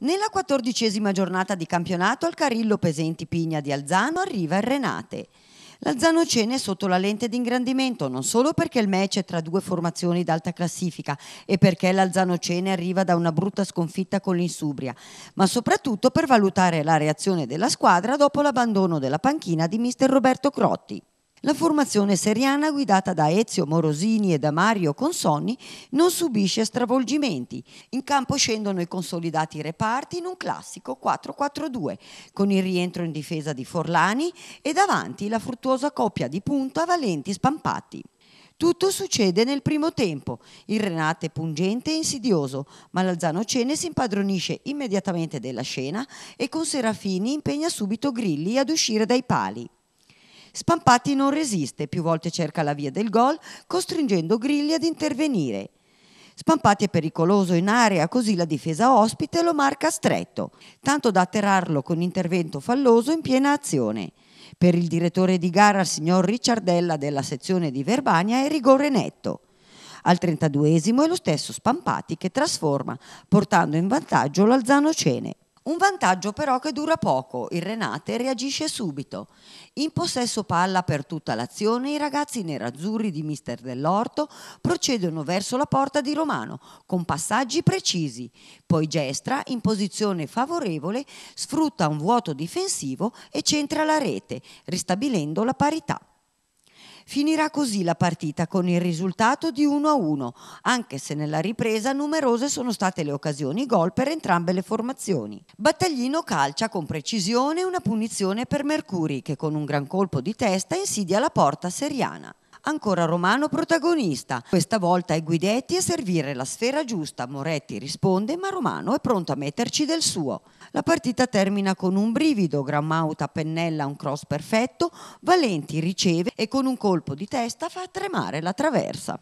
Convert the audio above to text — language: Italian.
Nella quattordicesima giornata di campionato al Carillo Pesenti Pigna di Alzano arriva il Renate. L'Alzano Cene è sotto la lente d'ingrandimento non solo perché il match è tra due formazioni d'alta classifica e perché l'Alzano Cene arriva da una brutta sconfitta con l'Insubria, ma soprattutto per valutare la reazione della squadra dopo l'abbandono della panchina di mister Roberto Crotti. La formazione seriana guidata da Ezio Morosini e da Mario Consonni non subisce stravolgimenti. In campo scendono i consolidati reparti in un classico 4-4-2 con il rientro in difesa di Forlani e davanti la fruttuosa coppia di punta Valenti Spampatti. Tutto succede nel primo tempo. Il Renate è pungente e insidioso, ma l'Alzano Cene si impadronisce immediatamente della scena e con Serafini impegna subito Grilli ad uscire dai pali. Spampati non resiste, più volte cerca la via del gol, costringendo Grilli ad intervenire. Spampati è pericoloso in area, così la difesa ospite lo marca stretto, tanto da atterrarlo con intervento falloso in piena azione. Per il direttore di gara, il signor Ricciardella della sezione di Verbania, è rigore netto. Al 32 è lo stesso Spampati che trasforma, portando in vantaggio l'Alzano Cene. Un vantaggio però che dura poco, il Renate reagisce subito. In possesso palla per tutta l'azione, i ragazzi nerazzurri di Mister dell'Orto procedono verso la porta di Romano con passaggi precisi. Poi Gestra, in posizione favorevole, sfrutta un vuoto difensivo e centra la rete, ristabilendo la parità. Finirà così la partita con il risultato di 1-1, anche se nella ripresa numerose sono state le occasioni gol per entrambe le formazioni. Battaglino calcia con precisione una punizione per Mercuri che con un gran colpo di testa insidia la porta seriana ancora Romano protagonista. Questa volta è Guidetti a servire la sfera giusta. Moretti risponde, ma Romano è pronto a metterci del suo. La partita termina con un brivido, Grammauta pennella un cross perfetto, Valenti riceve e con un colpo di testa fa tremare la traversa.